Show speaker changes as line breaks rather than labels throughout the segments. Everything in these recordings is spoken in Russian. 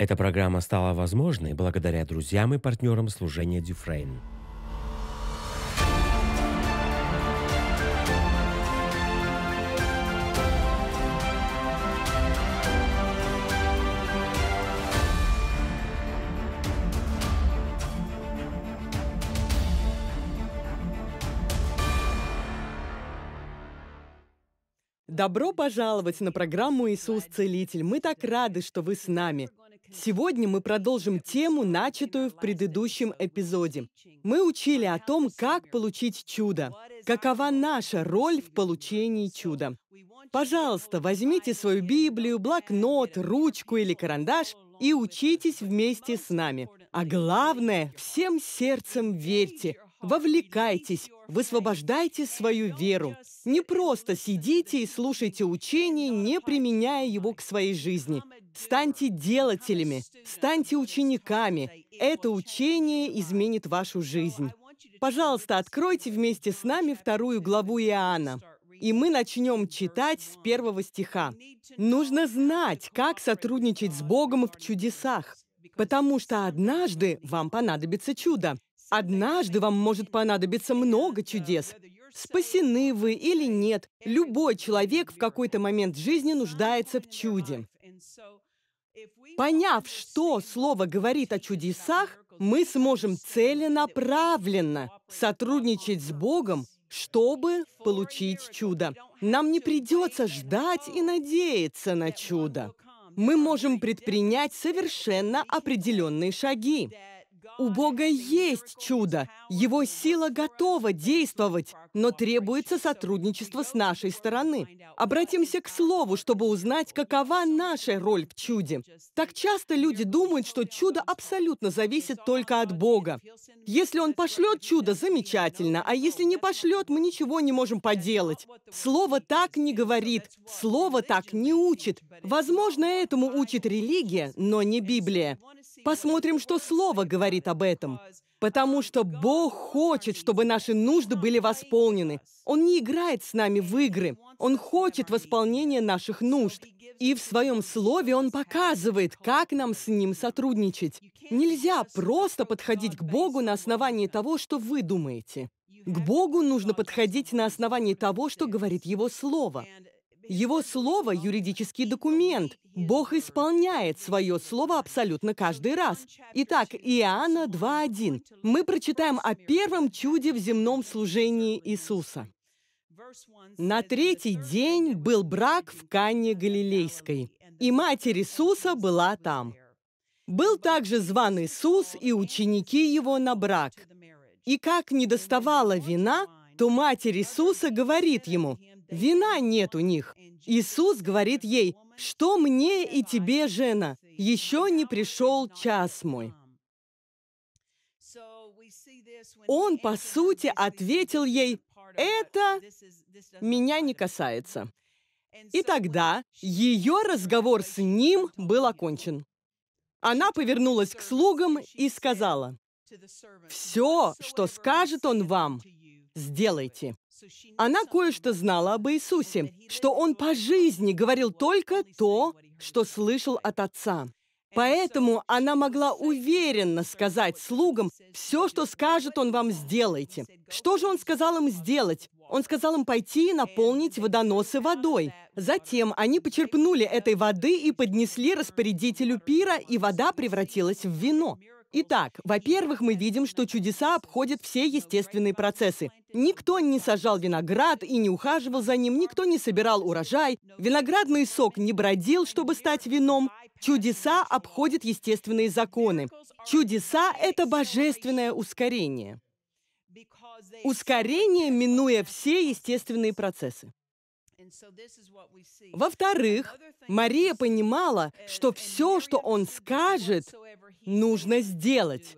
Эта программа стала возможной благодаря друзьям и партнерам служения Дюфрейн. Добро пожаловать на программу «Иисус Целитель». Мы так рады, что вы с нами. Сегодня мы продолжим тему, начатую в предыдущем эпизоде. Мы учили о том, как получить чудо, какова наша роль в получении чуда. Пожалуйста, возьмите свою Библию, блокнот, ручку или карандаш и учитесь вместе с нами. А главное, всем сердцем верьте, вовлекайтесь, высвобождайте свою веру. Не просто сидите и слушайте учение, не применяя его к своей жизни – Станьте делателями, станьте учениками. Это учение изменит вашу жизнь. Пожалуйста, откройте вместе с нами вторую главу Иоанна. И мы начнем читать с первого стиха. Нужно знать, как сотрудничать с Богом в чудесах, потому что однажды вам понадобится чудо. Однажды вам может понадобиться много чудес. Спасены вы или нет, любой человек в какой-то момент жизни нуждается в чуде. Поняв, что слово говорит о чудесах, мы сможем целенаправленно сотрудничать с Богом, чтобы получить чудо. Нам не придется ждать и надеяться на чудо. Мы можем предпринять совершенно определенные шаги. У Бога есть чудо. Его сила готова действовать, но требуется сотрудничество с нашей стороны. Обратимся к слову, чтобы узнать, какова наша роль в чуде. Так часто люди думают, что чудо абсолютно зависит только от Бога. Если Он пошлет чудо, замечательно, а если не пошлет, мы ничего не можем поделать. Слово так не говорит, слово так не учит. Возможно, этому учит религия, но не Библия. Посмотрим, что Слово говорит об этом. Потому что Бог хочет, чтобы наши нужды были восполнены. Он не играет с нами в игры. Он хочет восполнения наших нужд. И в своем слове он показывает, как нам с ним сотрудничать. Нельзя просто подходить к Богу на основании того, что вы думаете. К Богу нужно подходить на основании того, что говорит Его Слово. Его слово – юридический документ. Бог исполняет свое слово абсолютно каждый раз. Итак, Иоанна 2.1. Мы прочитаем о первом чуде в земном служении Иисуса. На третий день был брак в Канне Галилейской, и Матерь Иисуса была там. Был также зван Иисус и ученики его на брак. И как не доставала вина, то Матерь Иисуса говорит ему, Вина нет у них. Иисус говорит ей, «Что мне и тебе, жена? Еще не пришел час мой». Он, по сути, ответил ей, «Это меня не касается». И тогда ее разговор с ним был окончен. Она повернулась к слугам и сказала, «Все, что скажет он вам, сделайте». Она кое-что знала об Иисусе, что он по жизни говорил только то, что слышал от Отца. Поэтому она могла уверенно сказать слугам, «Все, что скажет он вам, сделайте». Что же он сказал им сделать? Он сказал им пойти и наполнить водоносы водой. Затем они почерпнули этой воды и поднесли распорядителю пира, и вода превратилась в вино. Итак, во-первых, мы видим, что чудеса обходят все естественные процессы. Никто не сажал виноград и не ухаживал за ним, никто не собирал урожай, виноградный сок не бродил, чтобы стать вином. Чудеса обходят естественные законы. Чудеса – это божественное ускорение. Ускорение, минуя все естественные процессы. Во-вторых, Мария понимала, что все, что Он скажет, нужно сделать.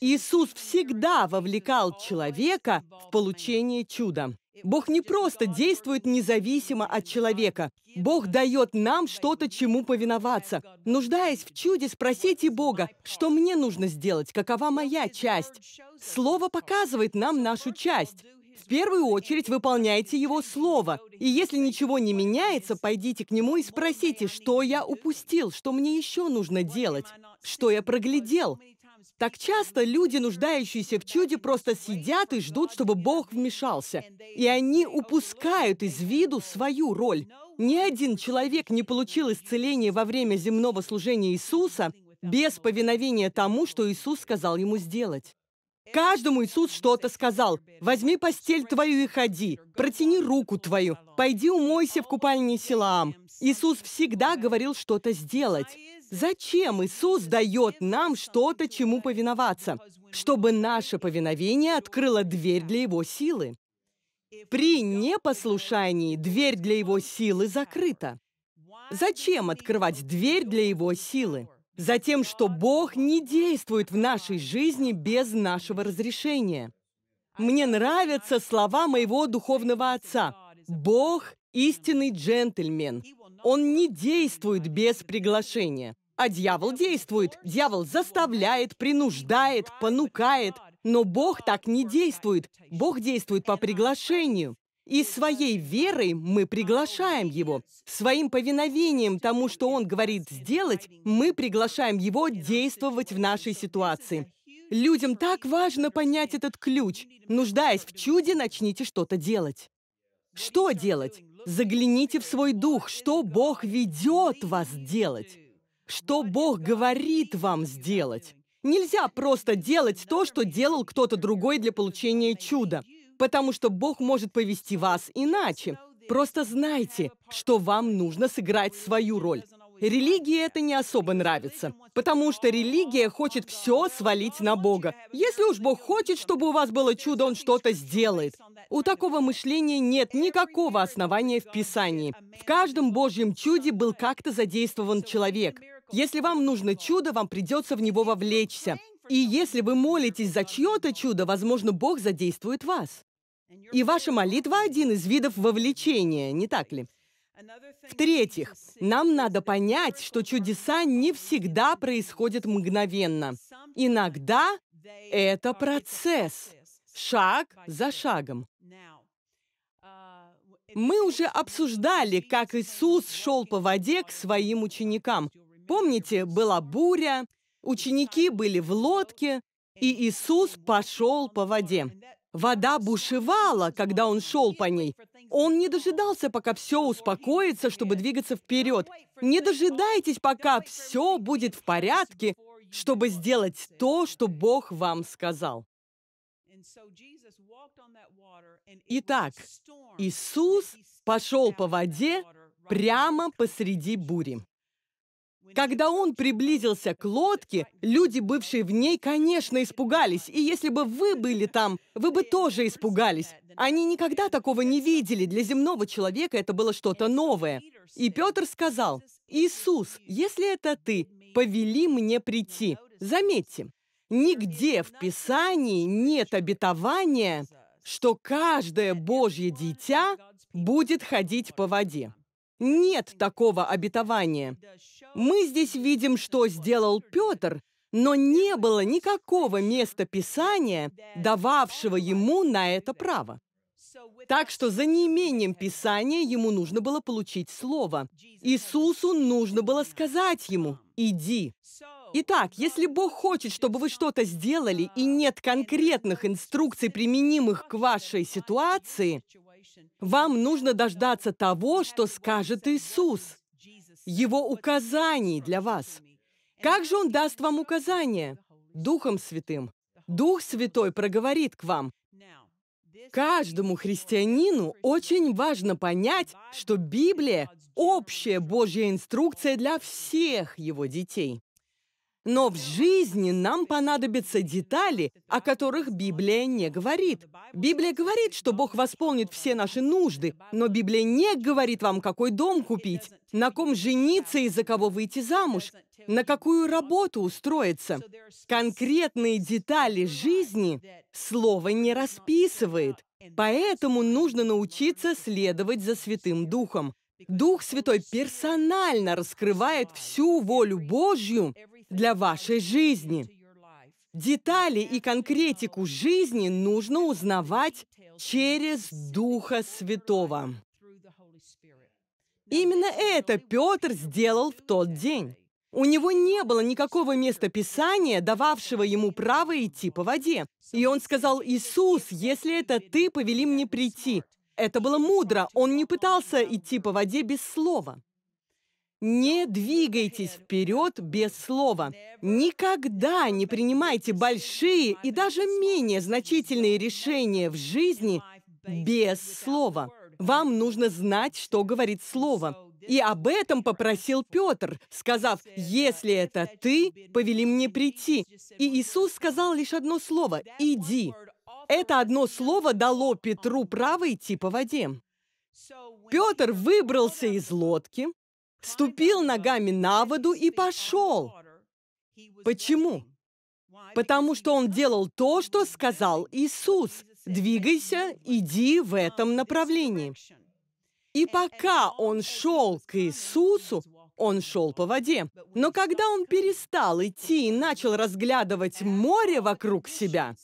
Иисус всегда вовлекал человека в получение чуда. Бог не просто действует независимо от человека. Бог дает нам что-то, чему повиноваться. Нуждаясь в чуде, спросите Бога, что мне нужно сделать, какова моя часть. Слово показывает нам нашу часть. В первую очередь выполняйте его слово. И если ничего не меняется, пойдите к нему и спросите, что я упустил, что мне еще нужно делать, что я проглядел. Так часто люди, нуждающиеся в чуде, просто сидят и ждут, чтобы Бог вмешался. И они упускают из виду свою роль. Ни один человек не получил исцеление во время земного служения Иисуса без повиновения тому, что Иисус сказал ему сделать. Каждому Иисус что-то сказал. «Возьми постель твою и ходи, протяни руку твою, пойди умойся в купальне Силаам». Иисус всегда говорил что-то сделать. Зачем Иисус дает нам что-то, чему повиноваться? Чтобы наше повиновение открыло дверь для Его силы. При непослушании дверь для Его силы закрыта. Зачем открывать дверь для Его силы? Затем, что Бог не действует в нашей жизни без нашего разрешения. Мне нравятся слова моего духовного отца. Бог – истинный джентльмен. Он не действует без приглашения. А дьявол действует. Дьявол заставляет, принуждает, понукает. Но Бог так не действует. Бог действует по приглашению. И своей верой мы приглашаем Его. Своим повиновением тому, что Он говорит сделать, мы приглашаем Его действовать в нашей ситуации. Людям так важно понять этот ключ. Нуждаясь в чуде, начните что-то делать. Что делать? Загляните в свой дух, что Бог ведет вас делать. Что Бог говорит вам сделать. Нельзя просто делать то, что делал кто-то другой для получения чуда потому что Бог может повести вас иначе. Просто знайте, что вам нужно сыграть свою роль. Религии это не особо нравится, потому что религия хочет все свалить на Бога. Если уж Бог хочет, чтобы у вас было чудо, Он что-то сделает. У такого мышления нет никакого основания в Писании. В каждом Божьем чуде был как-то задействован человек. Если вам нужно чудо, вам придется в него вовлечься. И если вы молитесь за чье-то чудо, возможно, Бог задействует вас. И ваша молитва – один из видов вовлечения, не так ли? В-третьих, нам надо понять, что чудеса не всегда происходят мгновенно. Иногда это процесс, шаг за шагом. Мы уже обсуждали, как Иисус шел по воде к своим ученикам. Помните, была буря, ученики были в лодке, и Иисус пошел по воде. Вода бушевала, когда он шел по ней. Он не дожидался, пока все успокоится, чтобы двигаться вперед. Не дожидайтесь, пока все будет в порядке, чтобы сделать то, что Бог вам сказал. Итак, Иисус пошел по воде прямо посреди бури. Когда он приблизился к лодке, люди, бывшие в ней, конечно, испугались. И если бы вы были там, вы бы тоже испугались. Они никогда такого не видели. Для земного человека это было что-то новое. И Петр сказал, «Иисус, если это ты, повели мне прийти». Заметьте, нигде в Писании нет обетования, что каждое Божье дитя будет ходить по воде. Нет такого обетования. Мы здесь видим, что сделал Петр, но не было никакого места Писания, дававшего ему на это право. Так что за неимением Писания ему нужно было получить слово. Иисусу нужно было сказать ему «иди». Итак, если Бог хочет, чтобы вы что-то сделали, и нет конкретных инструкций, применимых к вашей ситуации, вам нужно дождаться того, что скажет Иисус, Его указаний для вас. Как же Он даст вам указания? Духом Святым. Дух Святой проговорит к вам. Каждому христианину очень важно понять, что Библия – общая Божья инструкция для всех его детей. Но в жизни нам понадобятся детали, о которых Библия не говорит. Библия говорит, что Бог восполнит все наши нужды, но Библия не говорит вам, какой дом купить, на ком жениться и за кого выйти замуж, на какую работу устроиться. Конкретные детали жизни слово не расписывает. Поэтому нужно научиться следовать за Святым Духом. Дух Святой персонально раскрывает всю волю Божью для вашей жизни. Детали и конкретику жизни нужно узнавать через Духа Святого. Именно это Петр сделал в тот день. У него не было никакого места Писания, дававшего ему право идти по воде. И он сказал, «Иисус, если это ты, повели мне прийти». Это было мудро, он не пытался идти по воде без слова. Не двигайтесь вперед без слова. Никогда не принимайте большие и даже менее значительные решения в жизни без слова. Вам нужно знать, что говорит слово. И об этом попросил Петр, сказав, «Если это ты, повели мне прийти». И Иисус сказал лишь одно слово «иди». Это одно слово дало Петру право идти по воде. Петр выбрался из лодки, ступил ногами на воду и пошел. Почему? Потому что он делал то, что сказал Иисус. Двигайся, иди в этом направлении. И пока он шел к Иисусу, он шел по воде. Но когда он перестал идти и начал разглядывать море вокруг себя,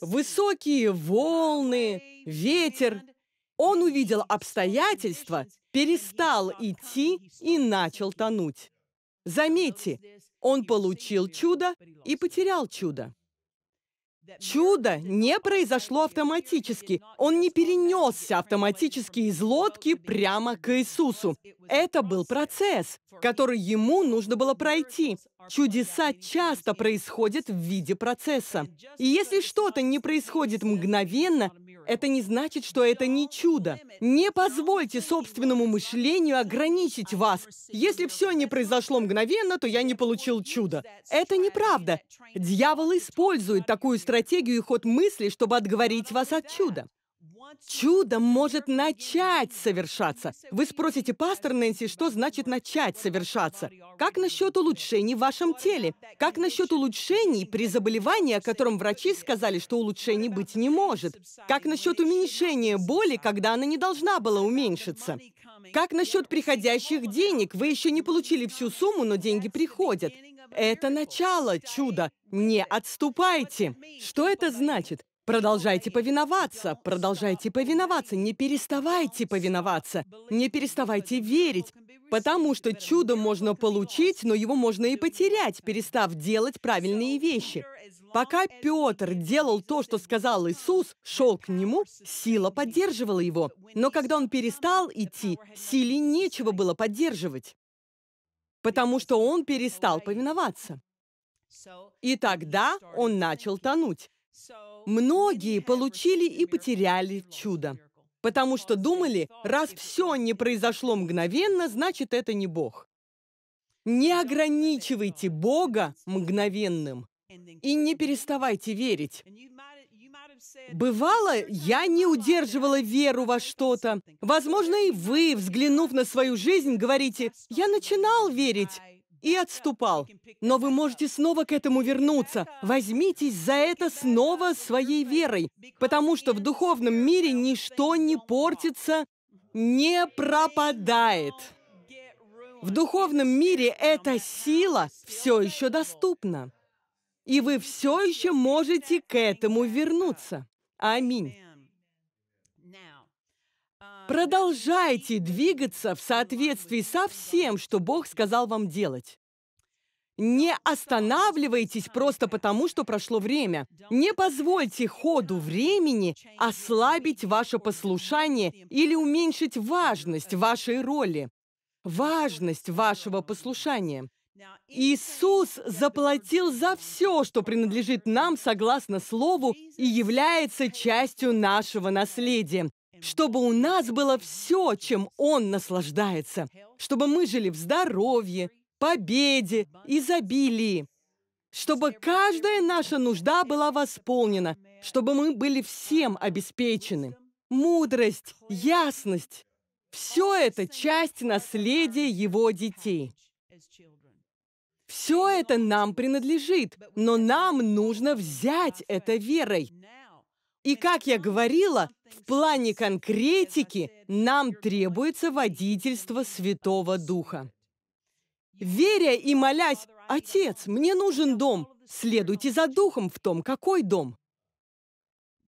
высокие волны, ветер, он увидел обстоятельства, перестал идти и начал тонуть. Заметьте, он получил чудо и потерял чудо. Чудо не произошло автоматически. Он не перенесся автоматически из лодки прямо к Иисусу. Это был процесс, который ему нужно было пройти. Чудеса часто происходят в виде процесса. И если что-то не происходит мгновенно, это не значит, что это не чудо. Не позвольте собственному мышлению ограничить вас. Если все не произошло мгновенно, то я не получил чудо. Это неправда. Дьявол использует такую стратегию и ход мысли, чтобы отговорить вас от чуда. Чудо может начать совершаться. Вы спросите, пастор Нэнси, что значит начать совершаться? Как насчет улучшений в вашем теле? Как насчет улучшений при заболевании, о котором врачи сказали, что улучшений быть не может? Как насчет уменьшения боли, когда она не должна была уменьшиться? Как насчет приходящих денег? Вы еще не получили всю сумму, но деньги приходят. Это начало чуда. Не отступайте. Что это значит? Продолжайте повиноваться, продолжайте повиноваться, не переставайте повиноваться, не переставайте верить, потому что чудо можно получить, но его можно и потерять, перестав делать правильные вещи. Пока Петр делал то, что сказал Иисус, шел к нему, сила поддерживала его. Но когда он перестал идти, силе нечего было поддерживать, потому что он перестал повиноваться. И тогда он начал тонуть. Многие получили и потеряли чудо, потому что думали, раз все не произошло мгновенно, значит, это не Бог. Не ограничивайте Бога мгновенным и не переставайте верить. Бывало, я не удерживала веру во что-то. Возможно, и вы, взглянув на свою жизнь, говорите, «Я начинал верить, и отступал. Но вы можете снова к этому вернуться. Возьмитесь за это снова своей верой, потому что в духовном мире ничто не портится, не пропадает. В духовном мире эта сила все еще доступна. И вы все еще можете к этому вернуться. Аминь. Продолжайте двигаться в соответствии со всем, что Бог сказал вам делать. Не останавливайтесь просто потому, что прошло время. Не позвольте ходу времени ослабить ваше послушание или уменьшить важность вашей роли, важность вашего послушания. Иисус заплатил за все, что принадлежит нам согласно Слову и является частью нашего наследия чтобы у нас было все, чем Он наслаждается, чтобы мы жили в здоровье, победе, изобилии, чтобы каждая наша нужда была восполнена, чтобы мы были всем обеспечены. Мудрость, ясность – все это часть наследия Его детей. Все это нам принадлежит, но нам нужно взять это верой – и, как я говорила, в плане конкретики нам требуется водительство Святого Духа. Веря и молясь, «Отец, мне нужен дом, следуйте за Духом в том, какой дом».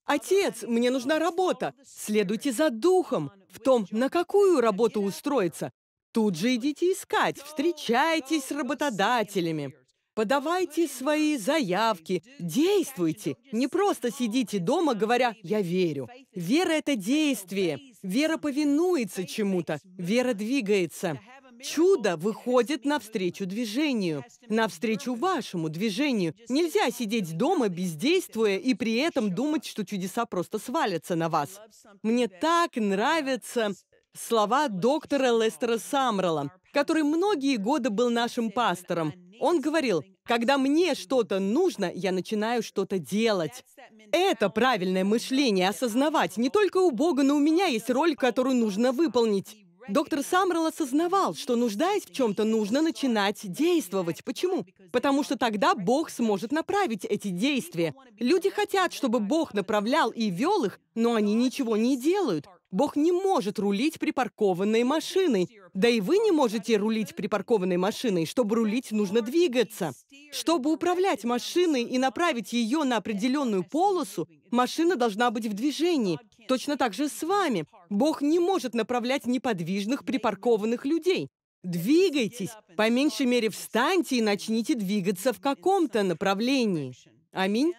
«Отец, мне нужна работа, следуйте за Духом в том, на какую работу устроиться». Тут же идите искать, встречайтесь с работодателями, Подавайте свои заявки, действуйте. Не просто сидите дома, говоря «я верю». Вера – это действие. Вера повинуется чему-то. Вера двигается. Чудо выходит навстречу движению, навстречу вашему движению. Нельзя сидеть дома, бездействуя, и при этом думать, что чудеса просто свалятся на вас. Мне так нравятся слова доктора Лестера Самрела который многие годы был нашим пастором. Он говорил, когда мне что-то нужно, я начинаю что-то делать. Это правильное мышление, осознавать. Не только у Бога, но у меня есть роль, которую нужно выполнить. Доктор Самрелл осознавал, что, нуждаясь в чем-то, нужно начинать действовать. Почему? Потому что тогда Бог сможет направить эти действия. Люди хотят, чтобы Бог направлял и вел их, но они ничего не делают. Бог не может рулить припаркованной машиной. Да и вы не можете рулить припаркованной машиной. Чтобы рулить, нужно двигаться. Чтобы управлять машиной и направить ее на определенную полосу, машина должна быть в движении. Точно так же с вами. Бог не может направлять неподвижных припаркованных людей. Двигайтесь, по меньшей мере встаньте и начните двигаться в каком-то направлении. Аминь.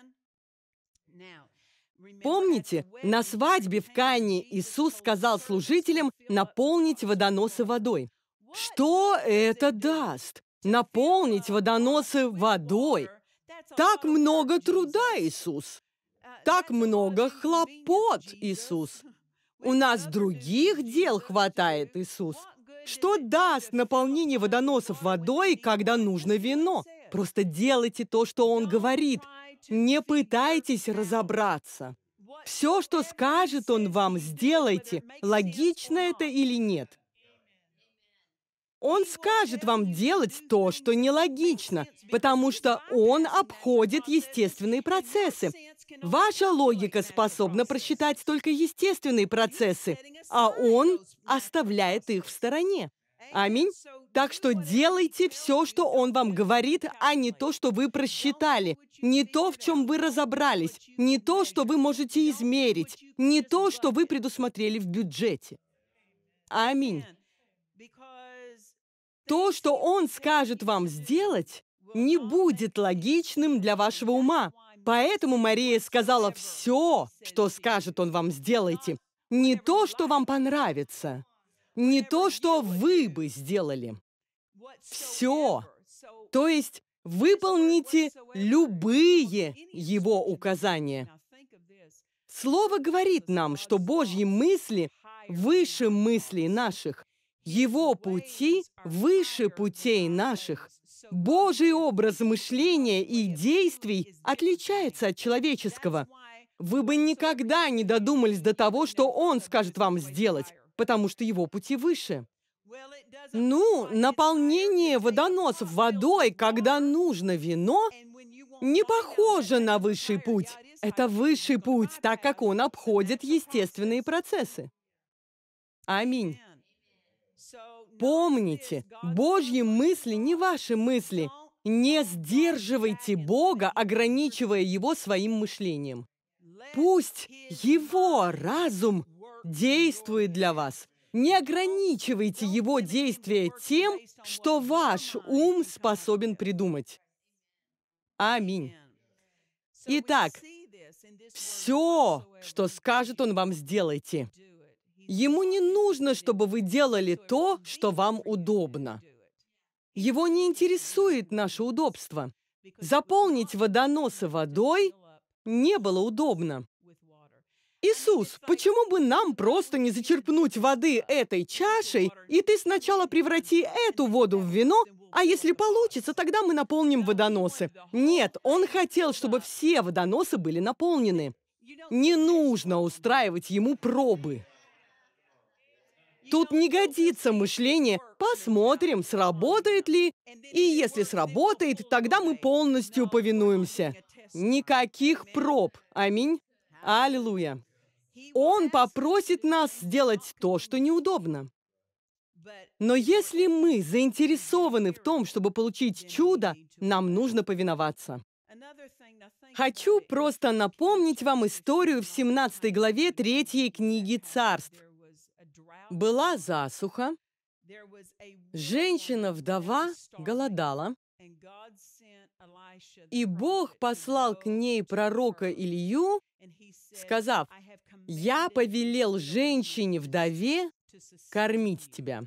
Помните, на свадьбе в Кане Иисус сказал служителям наполнить водоносы водой. Что это даст? Наполнить водоносы водой. Так много труда, Иисус. Так много хлопот, Иисус. У нас других дел хватает, Иисус. Что даст наполнение водоносов водой, когда нужно вино? Просто делайте то, что он говорит. Не пытайтесь разобраться. Все, что скажет он вам, сделайте, логично это или нет. Он скажет вам делать то, что нелогично, потому что он обходит естественные процессы. Ваша логика способна просчитать только естественные процессы, а он оставляет их в стороне. Аминь. Так что делайте все, что Он вам говорит, а не то, что вы просчитали, не то, в чем вы разобрались, не то, что вы можете измерить, не то, что вы предусмотрели в бюджете. Аминь. То, что Он скажет вам сделать, не будет логичным для вашего ума. Поэтому Мария сказала все, что скажет Он вам, сделайте. Не то, что вам понравится не то, что вы бы сделали. Все. То есть выполните любые его указания. Слово говорит нам, что Божьи мысли выше мыслей наших, Его пути выше путей наших. Божий образ мышления и действий отличается от человеческого. Вы бы никогда не додумались до того, что Он скажет вам сделать потому что его пути выше. Ну, наполнение водоносов водой, когда нужно вино, не похоже на высший путь. Это высший путь, так как он обходит естественные процессы. Аминь. Помните, Божьи мысли не ваши мысли. Не сдерживайте Бога, ограничивая Его своим мышлением. Пусть Его разум действует для вас. Не ограничивайте его действия тем, что ваш ум способен придумать. Аминь. Итак, все, что скажет он вам, сделайте. Ему не нужно, чтобы вы делали то, что вам удобно. Его не интересует наше удобство. Заполнить водоносы водой не было удобно. Иисус, почему бы нам просто не зачерпнуть воды этой чашей, и ты сначала преврати эту воду в вино, а если получится, тогда мы наполним водоносы. Нет, он хотел, чтобы все водоносы были наполнены. Не нужно устраивать ему пробы. Тут не годится мышление «посмотрим, сработает ли», и если сработает, тогда мы полностью повинуемся. Никаких проб. Аминь. Аллилуйя. Он попросит нас сделать то, что неудобно. Но если мы заинтересованы в том, чтобы получить чудо, нам нужно повиноваться. Хочу просто напомнить вам историю в 17 главе третьей книги царств. Была засуха, женщина-вдова голодала, и Бог послал к ней пророка Илью, сказав, «Я повелел женщине-вдове кормить тебя».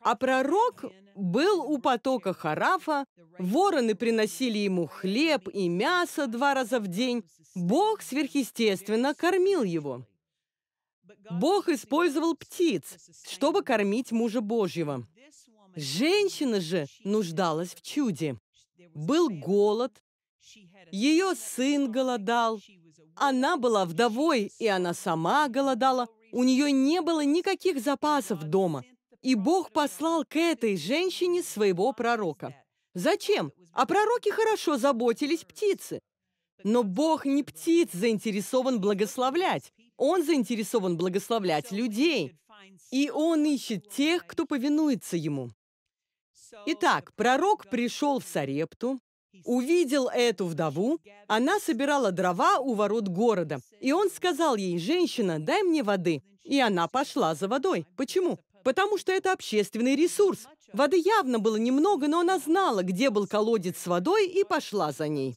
А пророк был у потока Харафа, вороны приносили ему хлеб и мясо два раза в день. Бог сверхъестественно кормил его. Бог использовал птиц, чтобы кормить мужа Божьего. Женщина же нуждалась в чуде. Был голод, ее сын голодал. Она была вдовой, и она сама голодала. У нее не было никаких запасов дома. И Бог послал к этой женщине своего пророка. Зачем? А пророки хорошо заботились птицы. Но Бог не птиц заинтересован благословлять. Он заинтересован благословлять людей. И он ищет тех, кто повинуется ему. Итак, пророк пришел в Сарепту, увидел эту вдову, она собирала дрова у ворот города. И он сказал ей, женщина, дай мне воды. И она пошла за водой. Почему? Потому что это общественный ресурс. Воды явно было немного, но она знала, где был колодец с водой, и пошла за ней.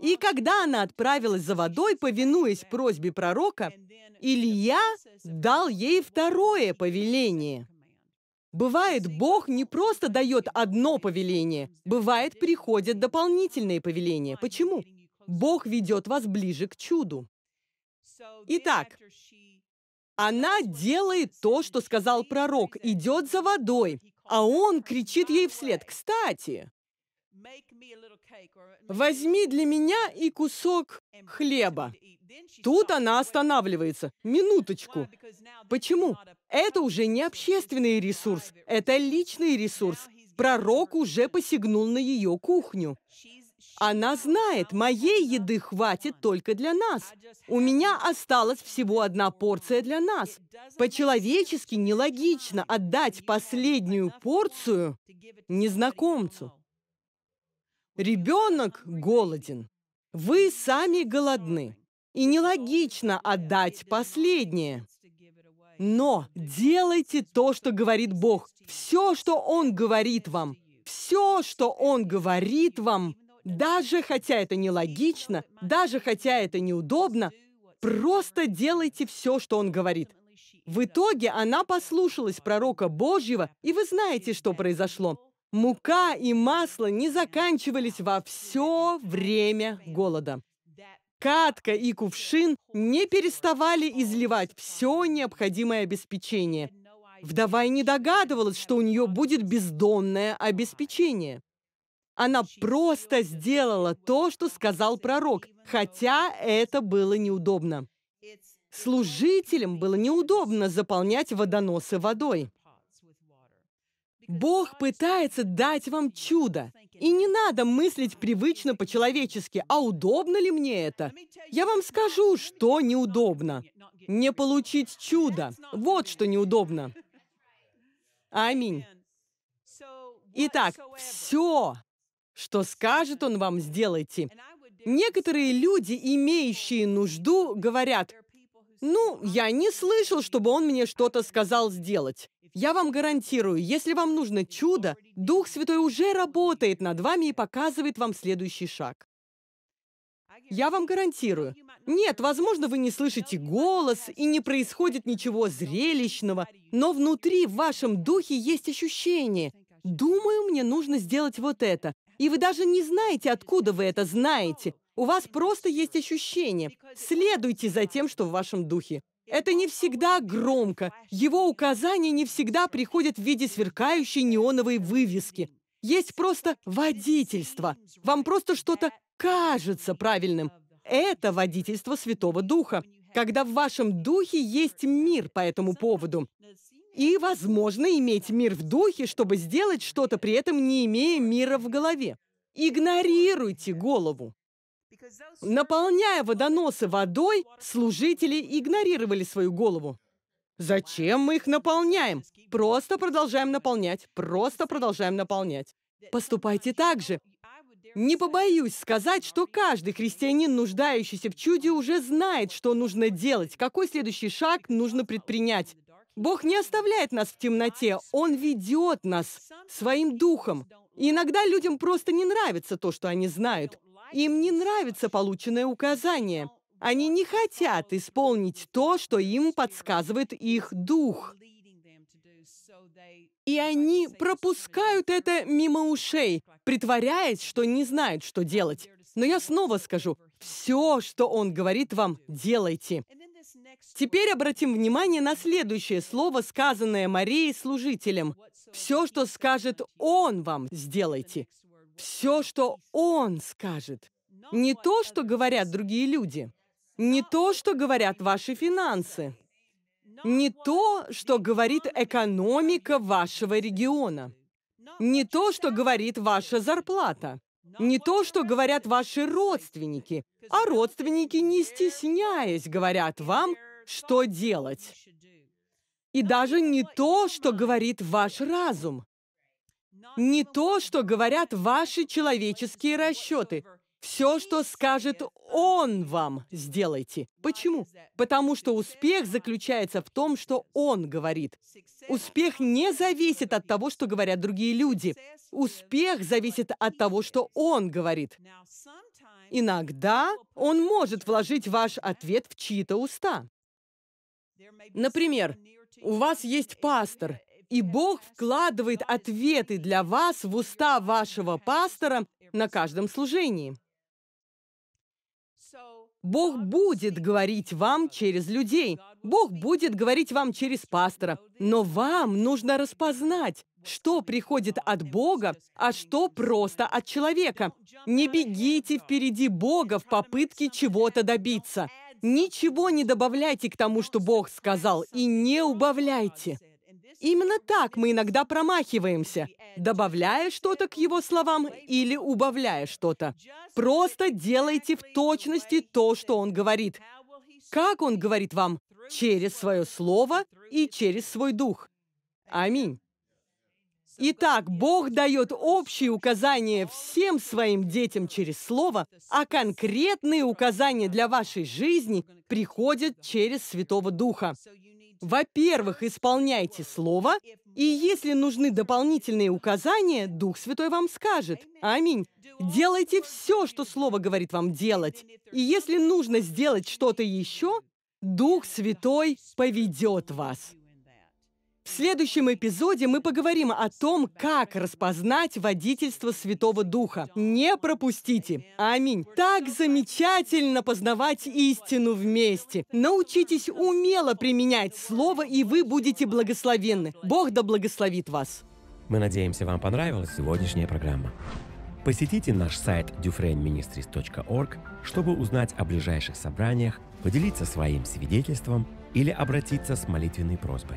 И когда она отправилась за водой, повинуясь просьбе пророка, Илья дал ей второе повеление – Бывает, Бог не просто дает одно повеление, бывает, приходят дополнительные повеления. Почему? Бог ведет вас ближе к чуду. Итак, она делает то, что сказал пророк, идет за водой, а он кричит ей вслед, «Кстати, возьми для меня и кусок хлеба. Тут она останавливается. Минуточку. Почему? Это уже не общественный ресурс, это личный ресурс. Пророк уже посягнул на ее кухню. Она знает, моей еды хватит только для нас. У меня осталась всего одна порция для нас. По-человечески нелогично отдать последнюю порцию незнакомцу. Ребенок голоден. Вы сами голодны. И нелогично отдать последнее. Но делайте то, что говорит Бог. Все, что Он говорит вам. Все, что Он говорит вам. Даже хотя это нелогично, даже хотя это неудобно, просто делайте все, что Он говорит. В итоге она послушалась пророка Божьего, и вы знаете, что произошло. Мука и масло не заканчивались во все время голода. Катка и кувшин не переставали изливать все необходимое обеспечение. Вдова и не догадывалась, что у нее будет бездонное обеспечение. Она просто сделала то, что сказал пророк, хотя это было неудобно. Служителям было неудобно заполнять водоносы водой. Бог пытается дать вам чудо. И не надо мыслить привычно по-человечески, а удобно ли мне это? Я вам скажу, что неудобно. Не получить чудо. Вот что неудобно. Аминь. Итак, все, что скажет он вам, сделайте. Некоторые люди, имеющие нужду, говорят, ну, я не слышал, чтобы он мне что-то сказал сделать. Я вам гарантирую, если вам нужно чудо, Дух Святой уже работает над вами и показывает вам следующий шаг. Я вам гарантирую. Нет, возможно, вы не слышите голос и не происходит ничего зрелищного, но внутри в вашем духе есть ощущение. Думаю, мне нужно сделать вот это. И вы даже не знаете, откуда вы это знаете. У вас просто есть ощущение. Следуйте за тем, что в вашем духе. Это не всегда громко. Его указания не всегда приходят в виде сверкающей неоновой вывески. Есть просто водительство. Вам просто что-то кажется правильным. Это водительство Святого Духа, когда в вашем духе есть мир по этому поводу. И возможно иметь мир в духе, чтобы сделать что-то, при этом не имея мира в голове. Игнорируйте голову. Наполняя водоносы водой, служители игнорировали свою голову. Зачем мы их наполняем? Просто продолжаем наполнять, просто продолжаем наполнять. Поступайте так же. Не побоюсь сказать, что каждый христианин, нуждающийся в чуде, уже знает, что нужно делать, какой следующий шаг нужно предпринять. Бог не оставляет нас в темноте, Он ведет нас своим духом. И иногда людям просто не нравится то, что они знают. Им не нравится полученное указание. Они не хотят исполнить то, что им подсказывает их дух. И они пропускают это мимо ушей, притворяясь, что не знают, что делать. Но я снова скажу, все, что он говорит вам, делайте. Теперь обратим внимание на следующее слово, сказанное Марией служителем. «Все, что скажет Он вам, сделайте» все, что Он скажет. Не то, что говорят другие люди. Не то, что говорят ваши финансы. Не то, что говорит экономика вашего региона. Не то, что говорит ваша зарплата. Не то, что говорят ваши родственники. А родственники, не стесняясь, говорят вам, что делать. И даже не то, что говорит ваш разум не то, что говорят ваши человеческие расчеты. Все, что скажет Он вам, сделайте. Почему? Потому что успех заключается в том, что Он говорит. Успех не зависит от того, что говорят другие люди. Успех зависит от того, что Он говорит. Иногда Он может вложить ваш ответ в чьи-то уста. Например, у вас есть пастор, и Бог вкладывает ответы для вас в уста вашего пастора на каждом служении. Бог будет говорить вам через людей. Бог будет говорить вам через пастора. Но вам нужно распознать, что приходит от Бога, а что просто от человека. Не бегите впереди Бога в попытке чего-то добиться. Ничего не добавляйте к тому, что Бог сказал, и не убавляйте. Именно так мы иногда промахиваемся, добавляя что-то к его словам или убавляя что-то. Просто делайте в точности то, что он говорит. Как он говорит вам? Через свое слово и через свой дух. Аминь. Итак, Бог дает общие указания всем своим детям через Слово, а конкретные указания для вашей жизни приходят через Святого Духа. Во-первых, исполняйте Слово, и если нужны дополнительные указания, Дух Святой вам скажет. Аминь. Делайте все, что Слово говорит вам делать. И если нужно сделать что-то еще, Дух Святой поведет вас. В следующем эпизоде мы поговорим о том, как распознать водительство Святого Духа. Не пропустите! Аминь! Так замечательно познавать истину вместе! Научитесь умело применять Слово, и вы будете благословенны. Бог да благословит вас! Мы надеемся, вам понравилась сегодняшняя программа. Посетите наш сайт dufrainministries.org, чтобы узнать о ближайших собраниях, поделиться своим свидетельством или обратиться с молитвенной просьбой.